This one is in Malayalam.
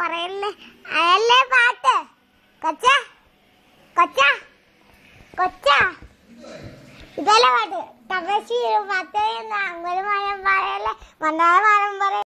പറയല്ലേ പാട്ട് കൊച്ച കൊച്ച കൊച്ച ഇതല്ലേ പാട്ട് തപശീർ പത്തേ അങ്കുലമാനം പറയല്ലേ മണ്ണാമാനം പറയല്ലേ